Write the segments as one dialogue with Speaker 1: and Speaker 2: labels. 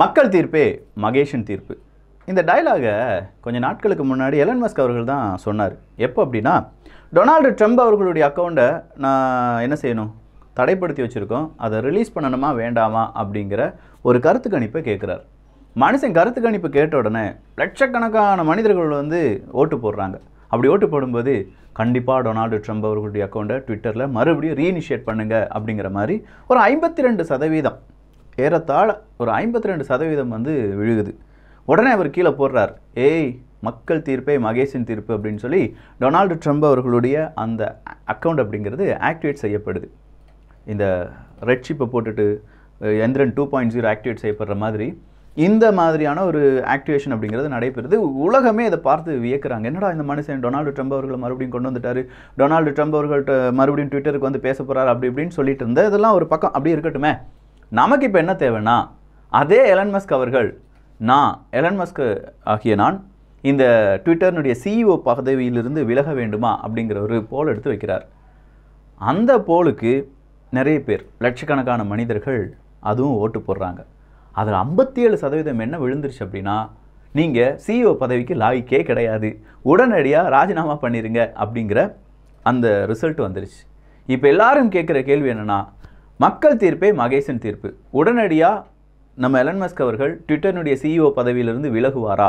Speaker 1: மக்கள் தீர்ப்பே மகேஷன் தீர்ப்பு இந்த டைலாகை கொஞ்சம் நாட்களுக்கு முன்னாடி எலன் மஸ்க் அவர்கள் தான் சொன்னார் எப்போ அப்படின்னா டொனால்டு ட்ரம்ப் அவர்களுடைய அக்கௌண்ட்டை நான் என்ன செய்யணும் தடைப்படுத்தி வச்சுருக்கோம் அதை ரிலீஸ் பண்ணணுமா வேண்டாமா அப்படிங்கிற ஒரு கருத்து கணிப்பை கேட்குறார் மனுஷன் கருத்து கணிப்பு கேட்ட உடனே லட்சக்கணக்கான மனிதர்கள் வந்து ஓட்டு போடுறாங்க அப்படி ஓட்டு போடும்போது கண்டிப்பாக டொனால்டு ட்ரம்ப் அவர்களுடைய அக்கௌண்ட்டை ட்விட்டரில் மறுபடியும் ரீஇனிஷியேட் பண்ணுங்கள் அப்படிங்கிற மாதிரி ஒரு ஐம்பத்தி ரெண்டு சதவீதம் ஏறத்தாழ ஒரு ஐம்பத்தி ரெண்டு சதவீதம் வந்து விழுகுது உடனே அவர் கீழே போடுறார் ஏய் மக்கள் தீர்ப்பே மகேஷின் தீர்ப்பு அப்படின்னு சொல்லி டொனால்டு ட்ரம்ப் அவர்களுடைய அந்த அக்கௌண்ட் அப்படிங்கிறது ஆக்டிவேட் செய்யப்படுது இந்த ரெட் ஷிப்பை போட்டுட்டு Enthiran two point zero activate செய்யப்படுற மாதிரி இந்த மாதிரியான ஒரு ஆக்டிவேஷன் அப்படிங்கிறது நடைபெறுது உலகமே இதை பார்த்து வியக்கிறாங்க என்னடா இந்த மனுஷன் டொனால்டு ட்ரம்ப் அவர்களை மறுபடியும் கொண்டு வந்துட்டார் டொனால்டு ட்ரம்ப் அவர்கள்ட்ட மறுபடியும் ட்விட்டருக்கு வந்து பேச போகிறார் அப்படி இப்படின்னு சொல்லிட்டு இருந்தேன் இதெல்லாம் ஒரு பக்கம் அப்படி இருக்கட்டுமே நமக்கு இப்போ என்ன தேவைன்னா அதே எலன் மஸ்க் அவர்கள் நான் மஸ்க் ஆகிய நான் இந்த ட்விட்டர்னுடைய சிஇஓ e பதவியிலிருந்து விலக வேண்டுமா அப்படிங்கிற ஒரு போல் எடுத்து வைக்கிறார் அந்த போலுக்கு நிறைய பேர் லட்சக்கணக்கான மனிதர்கள் அதுவும் ஓட்டு போடுறாங்க அதில் ஐம்பத்தி ஏழு சதவீதம் என்ன விழுந்துருச்சு அப்படின்னா நீங்கள் சிஇஓ e பதவிக்கு லாய்க்கே கிடையாது உடனடியாக ராஜினாமா பண்ணிடுங்க அப்படிங்கிற அந்த ரிசல்ட் வந்துருச்சு இப்போ எல்லாரும் கேட்குற கேள்வி என்னென்னா மக்கள் தீர்ப்பே மகேசன் தீர்ப்பு உடனடியாக நம்ம எலன் மஸ்க் அவர்கள் ட்விட்டர்னுடைய சிஇஓ e பதவியிலிருந்து விலகுவாரா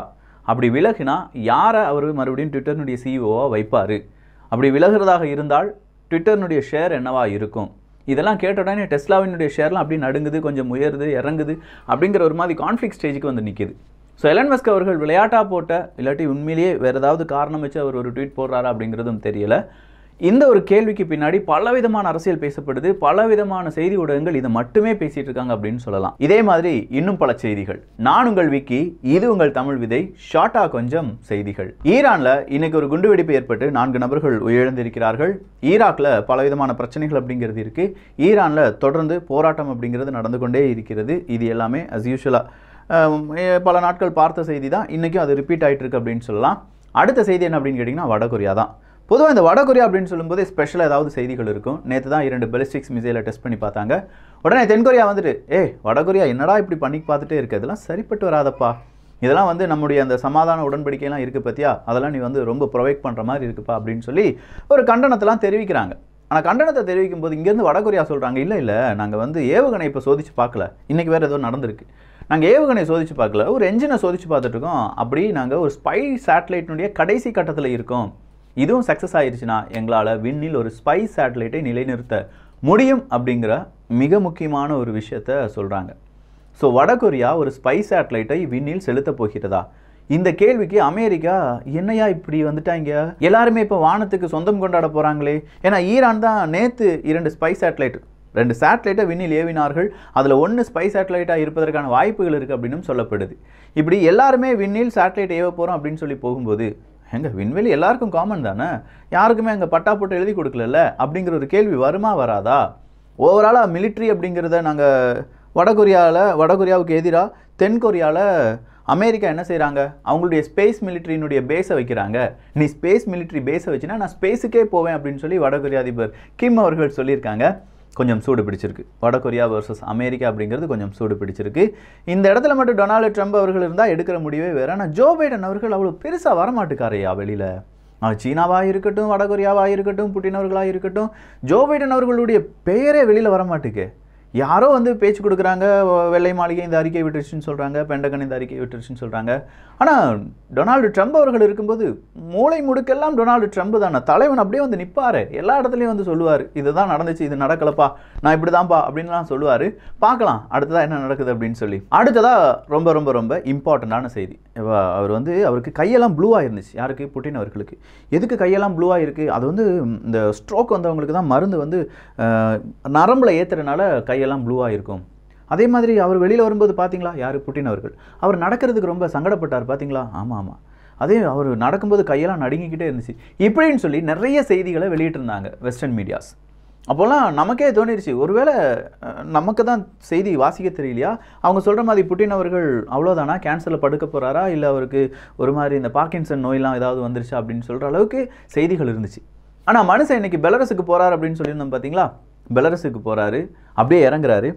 Speaker 1: அப்படி விலகினா யாரை அவர் மறுபடியும் ட்விட்டர்னுடைய சிஇஓவாக e வைப்பார் அப்படி விலகிறதாக இருந்தால் ட்விட்டர்னுடைய ஷேர் என்னவா இருக்கும் இதெல்லாம் கேட்ட உடனே டெஸ்லாவினுடைய ஷேர்லாம் அப்படி நடுங்குது கொஞ்சம் உயருது இறங்குது அப்படிங்கிற ஒரு மாதிரி கான்ஃப்ளிக் ஸ்டேஜுக்கு வந்து நிற்கிது ஸோ எலன் மஸ்க் அவர்கள் விளையாட்டாக போட்ட இல்லாட்டி உண்மையிலேயே வேறு ஏதாவது காரணம் வச்சு அவர் ஒரு ட்வீட் போடுறாரா அப்படிங்கிறதும் தெரியலை இந்த ஒரு கேள்விக்கு பின்னாடி பலவிதமான அரசியல் பேசப்படுது பலவிதமான செய்தி ஊடகங்கள் இதை மட்டுமே பேசிட்டு இருக்காங்க அப்படின்னு சொல்லலாம் இதே மாதிரி இன்னும் பல செய்திகள் நான் உங்கள் விக்கி இது உங்கள் தமிழ் விதை ஷார்ட்டா கொஞ்சம் செய்திகள் ஈரான்ல இன்னைக்கு ஒரு குண்டுவெடிப்பு ஏற்பட்டு நான்கு நபர்கள் உயிரிழந்திருக்கிறார்கள் ஈராக்ல பலவிதமான பிரச்சனைகள் அப்படிங்கிறது இருக்கு ஈரான்ல தொடர்ந்து போராட்டம் அப்படிங்கிறது நடந்து கொண்டே இருக்கிறது இது எல்லாமே அஸ் யூஷுவலாக பல நாட்கள் பார்த்த செய்தி தான் இன்றைக்கும் அது ரிப்பீட் ஆயிட்டு இருக்கு அப்படின்னு சொல்லலாம் அடுத்த செய்தி என்ன அப்படின்னு கேட்டிங்கன்னா வடகொரியா தான் பொதுவாக இந்த வடகொரியா அப்படின்னு சொல்லும்போது ஸ்பெஷல் ஏதாவது செய்திகள் இருக்கும் நேற்று தான் இரண்டு பெலிஸ்டிக்ஸ் மிசைலை டெஸ்ட் பண்ணி பார்த்தாங்க உடனே தென்கொரியா வந்துட்டு ஏ வடகொரியா என்னடா இப்படி பண்ணி பார்த்துட்டே இருக்கு இதெல்லாம் சரிப்பட்டு வராதப்பா இதெல்லாம் வந்து நம்முடைய அந்த சமாதான உடன்படிக்கையெல்லாம் இருக்குது பற்றியா அதெல்லாம் நீ வந்து ரொம்ப ப்ரொவைட் பண்ணுற மாதிரி இருக்குப்பா அப்படின்னு சொல்லி ஒரு கண்டனத்தெல்லாம் தெரிவிக்கிறாங்க ஆனால் கண்டனத்தை தெரிவிக்கும் போது இங்கேருந்து வடகொரியா சொல்கிறாங்க இல்லை இல்லை நாங்கள் வந்து ஏவுகணை இப்போ சோதித்து பார்க்கல இன்றைக்கி வேறு ஏதோ நடந்திருக்கு நாங்கள் ஏவுகணை சோதித்து பார்க்கல ஒரு என்ஜினை சோதித்து பார்த்துட்ருக்கோம் அப்படி நாங்கள் ஒரு ஸ்பை சேட்டலைட்டினுடைய கடைசி கட்டத்தில் இருக்கோம் இதுவும் சக்ஸஸ் ஆயிடுச்சுன்னா எங்களால் விண்ணில் ஒரு ஸ்பை சேட்டலைட்டை நிலைநிறுத்த முடியும் அப்படிங்கிற மிக முக்கியமான ஒரு விஷயத்த சொல்கிறாங்க ஸோ வடகொரியா ஒரு ஸ்பை சேட்டலைட்டை விண்ணில் செலுத்தப் போகிறதா இந்த கேள்விக்கு அமெரிக்கா என்னையா இப்படி வந்துட்டாங்க எல்லாருமே இப்போ வானத்துக்கு சொந்தம் கொண்டாட போகிறாங்களே ஏன்னா ஈரான் தான் நேற்று இரண்டு ஸ்பை சேட்டலைட் ரெண்டு சேட்டலைட்டை விண்ணில் ஏவினார்கள் அதில் ஒன்று ஸ்பை சேட்டலைட்டாக இருப்பதற்கான வாய்ப்புகள் இருக்குது அப்படின்னு சொல்லப்படுது இப்படி எல்லாருமே விண்ணில் சேட்டலைட் ஏவ போகிறோம் அப்படின்னு சொல்லி போகும்போது எங்கள் விண்வெளி எல்லாருக்கும் காமன் தானே யாருக்குமே அங்கே பட்டா போட்டு எழுதி கொடுக்கலல்ல அப்படிங்கிற ஒரு கேள்வி வருமா வராதா ஓவராலாக மிலிட்ரி அப்படிங்கிறத நாங்கள் வடகொரியாவில் வடகொரியாவுக்கு எதிராக தென்கொரியாவில் அமெரிக்கா என்ன செய்கிறாங்க அவங்களுடைய ஸ்பேஸ் மிலிட்ரியினுடைய பேஸை வைக்கிறாங்க நீ ஸ்பேஸ் மிலிட்ரி பேஸை வச்சுன்னா நான் ஸ்பேஸுக்கே போவேன் அப்படின்னு சொல்லி வடகொரிய அதிபர் கிம் அவர்கள் சொல்லியிருக்காங்க கொஞ்சம் சூடு பிடிச்சிருக்கு வட கொரியா வர்சஸ் அமெரிக்கா அப்படிங்கிறது கொஞ்சம் சூடு பிடிச்சிருக்கு இந்த இடத்துல மட்டும் டொனால்டு ட்ரம்ப் அவர்கள் இருந்தால் எடுக்கிற முடிவே வேறு ஆனால் ஜோ பைடன் அவர்கள் அவ்வளோ பெருசாக வரமாட்டுக்காரையா வெளியில் சீனாவாக இருக்கட்டும் வடகொரியாவாக இருக்கட்டும் புட்டின் அவர்களாக இருக்கட்டும் ஜோ பைடன் அவர்களுடைய பெயரே வெளியில் வரமாட்டுக்கு யாரோ வந்து பேச்சு கொடுக்குறாங்க வெள்ளை மாளிகை இந்த அறிக்கை விட்டுருச்சுன்னு சொல்கிறாங்க பெண்டகன் இந்த அறிக்கை விட்டுருச்சுன்னு சொல்கிறாங்க ஆனால் டொனால்டு ட்ரம்ப் அவர்கள் இருக்கும்போது மூளை முடுக்கெல்லாம் டொனால்டு ட்ரம்ப் தானே தலைவன் அப்படியே வந்து நிற்பார் எல்லா இடத்துலையும் வந்து சொல்லுவார் இதுதான் நடந்துச்சு இது நடக்கலப்பா நான் இப்படி தான்ப்பா அப்படின்லாம் சொல்லுவார் பார்க்கலாம் அடுத்ததாக என்ன நடக்குது அப்படின்னு சொல்லி அடுத்ததாக ரொம்ப ரொம்ப ரொம்ப இம்பார்ட்டண்ட்டான செய்தி அவர் வந்து அவருக்கு கையெல்லாம் ப்ளூவாக இருந்துச்சு யாருக்கு புட்டின் அவர்களுக்கு எதுக்கு கையெல்லாம் ப்ளூ ஆகிருக்கு அது வந்து இந்த ஸ்ட்ரோக் வந்தவங்களுக்கு தான் மருந்து வந்து நரம்பில் ஏற்றுறதுனால கையெல்லாம் ப்ளூவாக இருக்கும் அதே மாதிரி அவர் வெளியில் வரும்போது பார்த்தீங்களா யார் புட்டின் அவர்கள் அவர் நடக்கிறதுக்கு ரொம்ப சங்கடப்பட்டார் பார்த்தீங்களா ஆமாம் ஆமாம் அதே அவர் நடக்கும்போது கையெல்லாம் நடுங்கிக்கிட்டே இருந்துச்சு இப்படின்னு சொல்லி நிறைய செய்திகளை வெளியிட்டிருந்தாங்க வெஸ்டர்ன் மீடியாஸ் அப்போல்லாம் நமக்கே தோணிருச்சு ஒருவேளை நமக்கு தான் செய்தி வாசிக்க தெரியலையா அவங்க சொல்கிற மாதிரி புட்டின் அவர்கள் அவ்வளோதானா கேன்சரில் படுக்க போகிறாரா இல்லை அவருக்கு ஒரு மாதிரி இந்த பார்க்கின்சன் நோயெலாம் ஏதாவது வந்துருச்சு அப்படின்னு சொல்கிற அளவுக்கு செய்திகள் இருந்துச்சு ஆனால் மனுஷன் இன்றைக்கி பெலரஸுக்கு போகிறார் அப்படின்னு சொல்லியிருந்தோம் பார்த்தீங்களா பெலரஸுக்கு போகிறாரு அப்படியே இறங்குறாரு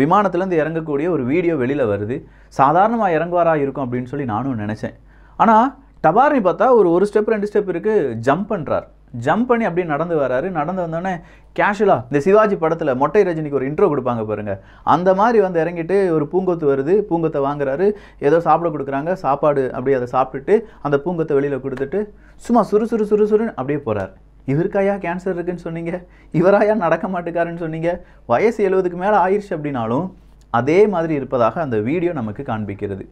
Speaker 1: விமானத்துலேருந்து இறங்கக்கூடிய ஒரு வீடியோ வெளியில் வருது சாதாரணமாக இறங்குவாராக இருக்கும் அப்படின்னு சொல்லி நானும் நினச்சேன் ஆனால் டபார்னி பார்த்தா ஒரு ஒரு ஸ்டெப் ரெண்டு ஸ்டெப் இருக்குது ஜம்ப் பண்ணுறார் ஜம்ப் பண்ணி அப்படியே நடந்து வராரு நடந்து வந்தோடனே கேஷுவலாக இந்த சிவாஜி படத்தில் மொட்டை ரஜினிக்கு ஒரு இன்ட்ரோ கொடுப்பாங்க பாருங்கள் அந்த மாதிரி வந்து இறங்கிட்டு ஒரு பூங்கொத்து வருது பூங்கொத்தை வாங்குறாரு ஏதோ சாப்பிட கொடுக்குறாங்க சாப்பாடு அப்படியே அதை சாப்பிட்டுட்டு அந்த பூங்கொத்தை வெளியில் கொடுத்துட்டு சும்மா சுறுசுறு சுறுசுறுன்னு அப்படியே போகிறார் இவருக்காயா கேன்சர் இருக்குன்னு சொன்னீங்க இவராயா நடக்க மாட்டுக்காருன்னு சொன்னீங்க வயசு எழுபதுக்கு மேலே ஆயிடுச்சு அப்படின்னாலும் அதே மாதிரி இருப்பதாக அந்த வீடியோ நமக்கு காண்பிக்கிறது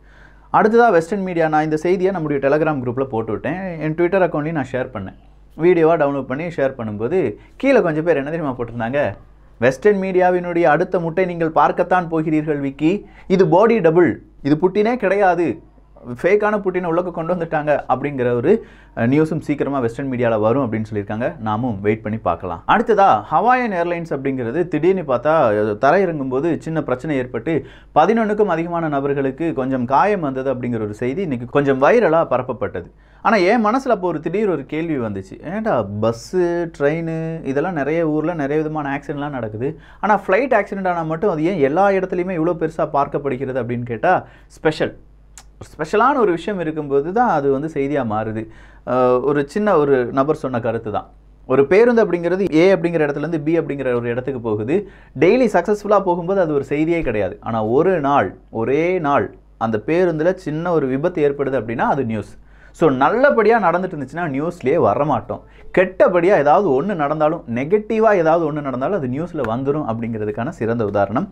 Speaker 1: அடுத்ததாக வெஸ்டர்ன் மீடியா நான் இந்த செய்தியை நம்முடைய டெலகிராம் குரூப்பில் போட்டுவிட்டேன் என் ட்விட்டர் அக்கௌண்ட்லேயும் நான் ஷேர் பண்ணேன் வீடியோவாக டவுன்லோட் பண்ணி ஷேர் பண்ணும்போது கீழே கொஞ்சம் பேர் என்ன தெரியுமா போட்டிருந்தாங்க வெஸ்டர்ன் மீடியாவினுடைய அடுத்த முட்டை நீங்கள் பார்க்கத்தான் போகிறீர்கள் விக்கி இது பாடி டபுள் இது புட்டினே கிடையாது ஃபேக்கான புட்டினை உள்ளக்க கொண்டு வந்துட்டாங்க அப்படிங்கிற ஒரு நியூஸும் சீக்கிரமாக வெஸ்டர்ன் மீடியாவில் வரும் அப்படின்னு சொல்லியிருக்காங்க நாமும் வெயிட் பண்ணி பார்க்கலாம் அடுத்ததாக ஹவாயன் ஏர்லைன்ஸ் அப்படிங்கிறது திடீர்னு பார்த்தா தரையிறங்கும் போது சின்ன பிரச்சனை ஏற்பட்டு பதினொன்றுக்கும் அதிகமான நபர்களுக்கு கொஞ்சம் காயம் வந்தது அப்படிங்கிற ஒரு செய்தி இன்றைக்கி கொஞ்சம் வைரலாக பரப்பப்பட்டது ஆனால் என் மனசில் அப்போ ஒரு திடீர் ஒரு கேள்வி வந்துச்சு ஏண்டா பஸ்ஸு ட்ரெயின் இதெல்லாம் நிறைய ஊரில் நிறைய விதமான ஆக்சிடென்ட்லாம் நடக்குது ஆனால் ஃப்ளைட் ஆக்சிடென்ட் ஆனால் மட்டும் அது ஏன் எல்லா இடத்துலையுமே இவ்வளோ பெருசாக பார்க்கப்படுகிறது அப்படின்னு கேட்டால் ஸ்பெஷல் ஸ்பெஷலான ஒரு விஷயம் இருக்கும்போது தான் அது வந்து செய்தியாக மாறுது ஒரு சின்ன ஒரு நபர் சொன்ன கருத்து தான் ஒரு பேருந்து அப்படிங்கிறது ஏ அப்படிங்கிற இடத்துலேருந்து பி அப்படிங்கிற ஒரு இடத்துக்கு போகுது டெய்லி சக்ஸஸ்ஃபுல்லாக போகும்போது அது ஒரு செய்தியே கிடையாது ஆனால் ஒரு நாள் ஒரே நாள் அந்த பேருந்தில் சின்ன ஒரு விபத்து ஏற்படுது அப்படின்னா அது நியூஸ் ஸோ நல்லபடியாக நடந்துட்டு இருந்துச்சுன்னா நியூஸ்லேயே வரமாட்டோம் கெட்டபடியாக ஏதாவது ஒன்று நடந்தாலும் நெகட்டிவாக ஏதாவது ஒன்று நடந்தாலும் அது நியூஸில் வந்துடும் அப்படிங்கிறதுக்கான சிறந்த உதாரணம்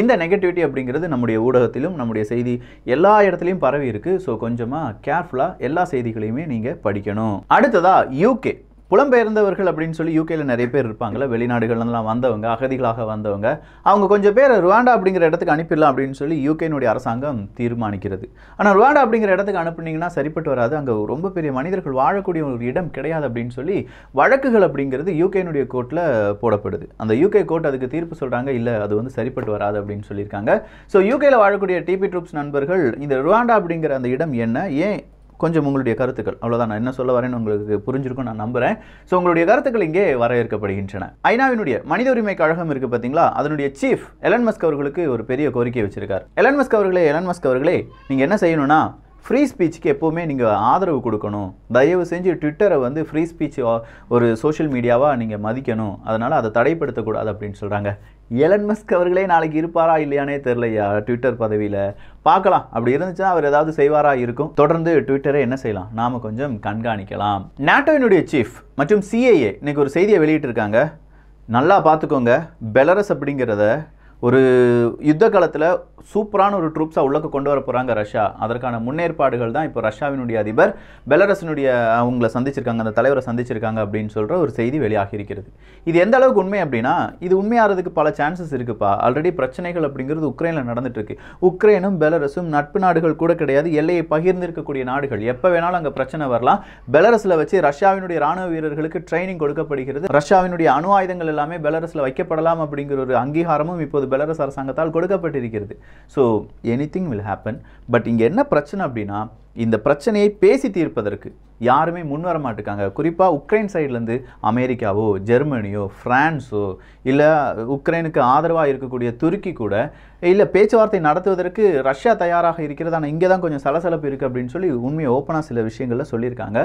Speaker 1: இந்த நெகட்டிவிட்டி அப்படிங்கிறது நம்முடைய ஊடகத்திலும் நம்முடைய செய்தி எல்லா இடத்துலையும் பரவி இருக்குது ஸோ கொஞ்சமாக கேர்ஃபுல்லாக எல்லா செய்திகளையுமே நீங்கள் படிக்கணும் அடுத்ததாக யூகே புலம்பெயர்ந்தவர்கள் அப்படின்னு சொல்லி யூகேல நிறைய பேர் இருப்பாங்கள்ல வெளிநாடுகள்லாம் வந்தவங்க அகதிகளாக வந்தவங்க அவங்க கொஞ்சம் பேர் ருவாண்டா அப்படிங்கிற இடத்துக்கு அனுப்பிடலாம் அப்படின்னு சொல்லி யூகேனுடைய அரசாங்கம் தீர்மானிக்கிறது ஆனால் ருவாண்டா அப்படிங்கிற இடத்துக்கு அனுப்புனீங்கன்னா சரிப்பட்டு வராது அங்கே ரொம்ப பெரிய மனிதர்கள் வாழக்கூடிய ஒரு இடம் கிடையாது அப்படின்னு சொல்லி வழக்குகள் அப்படிங்கிறது யூகேனுடைய கோர்ட்டில் போடப்படுது அந்த யூகே கோர்ட் அதுக்கு தீர்ப்பு சொல்கிறாங்க இல்லை அது வந்து சரிப்பட்டு வராது அப்படின்னு சொல்லியிருக்காங்க ஸோ யூகேல வாழக்கூடிய டிபி ட்ரூப்ஸ் நண்பர்கள் இந்த ருவாண்டா அப்படிங்கிற அந்த இடம் என்ன ஏன் கொஞ்சம் உங்களுடைய கருத்துக்கள் அவ்வளோதான் நான் என்ன சொல்ல வரேன்னு உங்களுக்கு புரிஞ்சிருக்கும் நான் நம்புகிறேன் ஸோ உங்களுடைய கருத்துக்கள் இங்கே வரையறுக்கப்படுகின்றன ஐநாவினுடைய மனித உரிமை கழகம் இருக்குது பார்த்தீங்களா அதனுடைய சீஃப் எலன் மஸ்க் அவர்களுக்கு ஒரு பெரிய கோரிக்கை வச்சிருக்கார் எலன் மஸ்க் அவர்களே எலன் மஸ்க் அவர்களே நீங்கள் என்ன செய்யணும்னா ஃப்ரீ ஸ்பீச்சுக்கு எப்போவுமே நீங்கள் ஆதரவு கொடுக்கணும் தயவு செஞ்சு ட்விட்டரை வந்து ஃப்ரீ ஸ்பீச் ஒரு சோஷியல் மீடியாவாக நீங்கள் மதிக்கணும் அதனால் அதை தடைப்படுத்தக்கூடாது அப்படின்னு சொல்கிறாங்க எலன் மஸ்க் அவர்களே நாளைக்கு இருப்பாரா இல்லையானே தெரிலையா ட்விட்டர் பதவியில் பார்க்கலாம் அப்படி இருந்துச்சுன்னா அவர் ஏதாவது செய்வாரா இருக்கும் தொடர்ந்து ட்விட்டரை என்ன செய்யலாம் நாம் கொஞ்சம் கண்காணிக்கலாம் நாட்டோயினுடைய சீஃப் மற்றும் சிஏஏ இன்னைக்கு ஒரு செய்தியை வெளியிட்டிருக்காங்க நல்லா பார்த்துக்கோங்க பெலரஸ் அப்படிங்கிறத ஒரு யுத்த காலத்தில் சூப்பரான ஒரு ட்ரூப்ஸாக உள்ளக்க கொண்டு வர போகிறாங்க ரஷ்யா அதற்கான முன்னேற்பாடுகள் தான் இப்போ ரஷ்யாவினுடைய அதிபர் பெலரசினுடைய அவங்கள சந்திச்சிருக்காங்க அந்த தலைவரை சந்திச்சிருக்காங்க அப்படின்னு சொல்கிற ஒரு செய்தி வெளியாகி இருக்கிறது இது எந்த அளவுக்கு உண்மை அப்படின்னா இது உண்மையாகிறதுக்கு பல சான்சஸ் இருக்குப்பா ஆல்ரெடி பிரச்சனைகள் அப்படிங்கிறது உக்ரைனில் நடந்துட்டுருக்கு உக்ரைனும் பெலரஸும் நட்பு நாடுகள் கூட கிடையாது எல்லையை பகிர்ந்திருக்கக்கூடிய நாடுகள் எப்போ வேணாலும் அங்கே பிரச்சனை வரலாம் பெலரஸில் வச்சு ரஷ்யாவினுடைய ராணுவ வீரர்களுக்கு ட்ரைனிங் கொடுக்கப்படுகிறது ரஷ்யாவினுடைய அணு ஆயுதங்கள் எல்லாமே பெலரஸில் வைக்கப்படலாம் அப்படிங்கிற ஒரு அங்கீகாரமும் இப்போது பெலரஸ் அரசாங்கத்தால் கொடுக்கப்பட்டிருக்கிறது so anything will happen but இங்கே என்ன பிரச்சனை அப்படின்னா இந்த பிரச்சனையை பேசி தீர்ப்பதற்கு யாருமே முன் வர மாட்டேங்காங்க குறிப்பாக உக்ரைன் சைட்லேருந்து அமெரிக்காவோ ஜெர்மனியோ ஃப்ரான்ஸோ இல்லை உக்ரைனுக்கு ஆதரவாக இருக்கக்கூடிய துருக்கி கூட இல்லை பேச்சுவார்த்தை நடத்துவதற்கு ரஷ்யா தயாராக இருக்கிறது ஆனால் இங்கே தான் கொஞ்சம் சலசலப்பு இருக்குது அப்படின்னு சொல்லி உண்மையை ஓப்பனாக சில விஷயங்களில் சொல்லியிருக்காங்க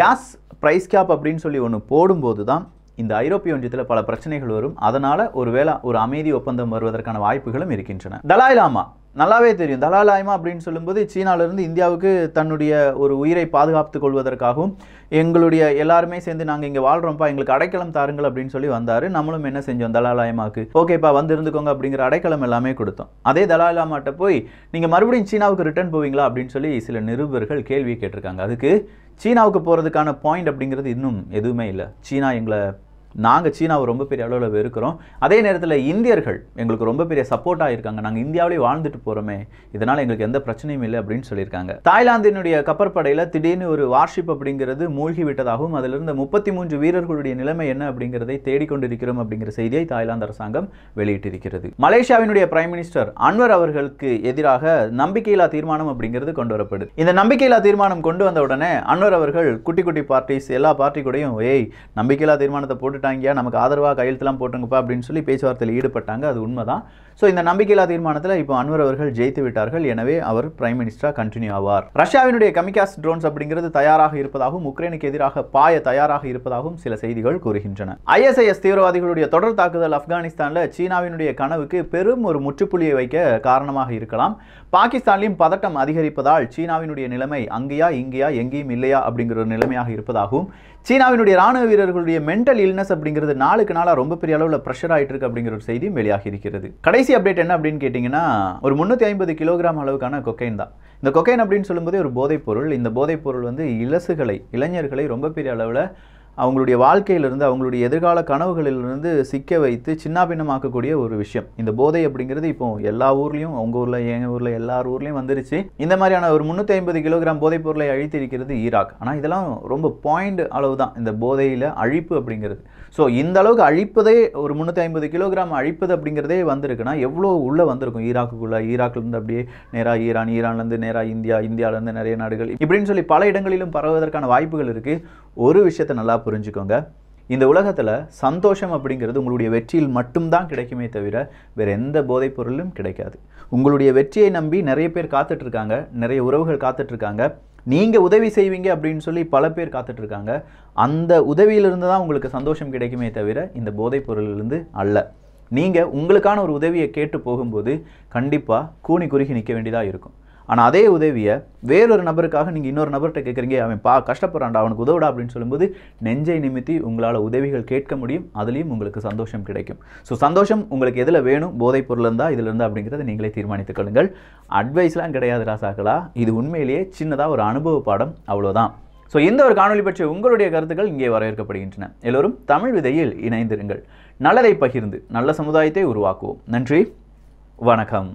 Speaker 1: கேஸ் ப்ரைஸ் கேப் அப்படின்னு சொல்லி ஒன்று போடும்போது தான் இந்த ஐரோப்பிய ஒன்றியத்தில் பல பிரச்சனைகள் வரும் அதனால் ஒருவேளை ஒரு அமைதி ஒப்பந்தம் வருவதற்கான வாய்ப்புகளும் இருக்கின்றன தலாய்லாமா நல்லாவே தெரியும் தலாலாயமா அப்படின்னு சொல்லும்போது சீனாவிலிருந்து இந்தியாவுக்கு தன்னுடைய ஒரு உயிரை பாதுகாத்து கொள்வதற்காகவும் எங்களுடைய எல்லாருமே சேர்ந்து நாங்கள் இங்கே வாழ்கிறோம்ப்பா எங்களுக்கு அடைக்கலம் தாருங்கள் அப்படின்னு சொல்லி வந்தார் நம்மளும் என்ன செஞ்சோம் தலாலாயமாக்கு ஓகேப்பா வந்து இருந்துக்கோங்க அப்படிங்கிற அடைக்கலம் எல்லாமே கொடுத்தோம் அதே தலாலாமாட்ட போய் நீங்கள் மறுபடியும் சீனாவுக்கு ரிட்டர்ன் போவீங்களா அப்படின்னு சொல்லி சில நிருபர்கள் கேள்வி கேட்டிருக்காங்க அதுக்கு சீனாவுக்கு போகிறதுக்கான பாயிண்ட் அப்படிங்கிறது இன்னும் எதுவுமே இல்லை சீனா எங்களை நாங்கள் சீனாவை ரொம்ப பெரிய அளவில் வெறுக்கிறோம் அதே நேரத்தில் இந்தியர்கள் எங்களுக்கு ரொம்ப பெரிய சப்போர்ட்டாக இருக்காங்க நாங்கள் இந்தியாவிலே வாழ்ந்துட்டு போகிறோமே இதனால் எங்களுக்கு எந்த பிரச்சனையும் இல்லை அப்படின்னு சொல்லியிருக்காங்க தாய்லாந்தினுடைய கப்பற்படையில் திடீர்னு ஒரு வார்ஷிப் அப்படிங்கிறது மூழ்கி விட்டதாகவும் அதிலிருந்து முப்பத்தி மூன்று வீரர்களுடைய நிலைமை என்ன அப்படிங்கிறதை தேடிக்கொண்டிருக்கிறோம் அப்படிங்கிற செய்தியை தாய்லாந்து அரசாங்கம் வெளியிட்டிருக்கிறது மலேசியாவினுடைய பிரைம் மினிஸ்டர் அன்வர் அவர்களுக்கு எதிராக நம்பிக்கையில்லா தீர்மானம் அப்படிங்கிறது கொண்டு வரப்படுது இந்த நம்பிக்கையில்லா தீர்மானம் கொண்டு வந்த உடனே அன்வர் அவர்கள் குட்டி குட்டி பார்ட்டிஸ் எல்லா பார்ட்டி கூடயும் ஏய் நம்பிக்கையில்லா தீர்மானத்தை போட்டுட்டு கொடுத்துட்டாங்க நமக்கு ஆதரவாக கையெழுத்துலாம் போட்டுருங்கப்பா அப்படின்னு சொல்லி பேச்சுவார்த்தையில் ஈடுபட்டாங்க அது உண்மைதான் ஸோ இந்த நம்பிக்கையில்லா தீர்மானத்தில் இப்போ அன்வர் அவர்கள் ஜெயித்து விட்டார்கள் எனவே அவர் பிரைம் மினிஸ்டராக கண்டினியூ ஆவார் ரஷ்யாவினுடைய கமிகாஸ் ட்ரோன்ஸ் அப்படிங்கிறது தயாராக இருப்பதாகவும் உக்ரைனுக்கு எதிராக பாய தயாராக இருப்பதாகவும் சில செய்திகள் கூறுகின்றன ஐஎஸ்ஐஎஸ் தீவிரவாதிகளுடைய தொடர் தாக்குதல் ஆப்கானிஸ்தானில் சீனாவினுடைய கனவுக்கு பெரும் ஒரு முற்றுப்புள்ளியை வைக்க காரணமாக இருக்கலாம் பாகிஸ்தானிலும் பதட்டம் அதிகரிப்பதால் சீனாவினுடைய நிலைமை அங்கேயா இங்கேயா எங்கேயும் இல்லையா அப்படிங்கிற ஒரு நிலைமையாக இருப்பதாகவும் சீனாவினுடைய ராணுவ வீரர்களுடைய மென்டல் இல்னஸ் அப்படிங்கிறது நாளுக்கு நாளாக ரொம்ப பெரிய அளவில் ப்ரெஷர் ஆகிட்டு இருக்கு அப்படிங்கிற ஒரு செய்தி வெளியாகி இருக்கிறது கடைசி கடைசி அப்டேட் என்ன அப்படின்னு கேட்டிங்கன்னா ஒரு முந்நூற்றி ஐம்பது கிலோகிராம் அளவுக்கான கொக்கைன் தான் இந்த கொக்கைன் அப்படின்னு சொல்லும்போது ஒரு போதைப்பொருள் இந்த போதைப்பொருள் வந்து இலசுகளை இளைஞர்களை ரொம்ப பெரிய அளவில் அவங்களுடைய வாழ்க்கையிலிருந்து அவங்களுடைய எதிர்கால கனவுகளிலிருந்து சிக்க வைத்து சின்னாபின்னமாக்கக்கூடிய ஒரு விஷயம் இந்த போதை அப்படிங்கிறது இப்போ எல்லா ஊர்லேயும் அவங்க ஊரில் எங்கள் ஊரில் எல்லார் ஊர்லேயும் வந்துருச்சு இந்த மாதிரியான ஒரு முந்நூற்றி ஐம்பது கிலோகிராம் போதைப் பொருளை அழித்திருக்கிறது ஈராக் ஆனால் இதெல்லாம் ரொம்ப பாயிண்ட் அளவு தான் இந்த போதையில் அழிப்பு அப்படிங்கிறது ஸோ இந்த அளவுக்கு அழிப்பதே ஒரு முந்நூற்றி ஐம்பது கிலோகிராம் அழிப்பது அப்படிங்கிறதே வந்திருக்குன்னா எவ்வளோ உள்ளே வந்திருக்கும் ஈராக்குக்குள்ளே ஈராக்லேருந்து அப்படியே நேராக ஈரான் ஈரான்லேருந்து நேராக இந்தியா இந்தியாவிலேருந்து நிறைய நாடுகள் இப்படின்னு சொல்லி பல இடங்களிலும் பரவுவதற்கான வாய்ப்புகள் இருக்குது ஒரு விஷயத்தை நல்லா புரிஞ்சுக்கோங்க இந்த உலகத்தில் சந்தோஷம் அப்படிங்கிறது உங்களுடைய வெற்றியில் மட்டும்தான் கிடைக்குமே தவிர வேறு எந்த போதைப் பொருளும் கிடைக்காது உங்களுடைய வெற்றியை நம்பி நிறைய பேர் காத்துட்ருக்காங்க நிறைய உறவுகள் காத்துட்ருக்காங்க நீங்கள் உதவி செய்வீங்க அப்படின்னு சொல்லி பல பேர் காத்துட்ருக்காங்க அந்த உதவியிலிருந்து தான் உங்களுக்கு சந்தோஷம் கிடைக்குமே தவிர இந்த போதைப் பொருளிலிருந்து அல்ல நீங்கள் உங்களுக்கான ஒரு உதவியை கேட்டு போகும்போது கண்டிப்பாக கூணி குறுகி நிற்க வேண்டியதாக இருக்கும் ஆனால் அதே உதவியை வேறொரு நபருக்காக நீங்கள் இன்னொரு நபர்கிட்ட கேட்குறீங்க அவன் பா கஷ்டப்படுறான்டா அவனுக்கு உதவுடா அப்படின்னு சொல்லும்போது நெஞ்சை நிமித்தி உங்களால் உதவிகள் கேட்க முடியும் அதுலேயும் உங்களுக்கு சந்தோஷம் கிடைக்கும் ஸோ சந்தோஷம் உங்களுக்கு எதில் வேணும் போதைப் பொருள் இருந்தால் இதில் இருந்தால் அப்படிங்கிறத நீங்களே தீர்மானித்துக் கொள்ளுங்கள் அட்வைஸ்லாம் கிடையாது ராசாக்களா இது உண்மையிலேயே சின்னதாக ஒரு அனுபவ பாடம் அவ்வளோதான் ஸோ இந்த ஒரு காணொலி பற்றிய உங்களுடைய கருத்துக்கள் இங்கே வரவேற்கப்படுகின்றன எல்லோரும் தமிழ் விதையில் இணைந்திருங்கள் நல்லதை பகிர்ந்து நல்ல சமுதாயத்தை உருவாக்குவோம் நன்றி வணக்கம்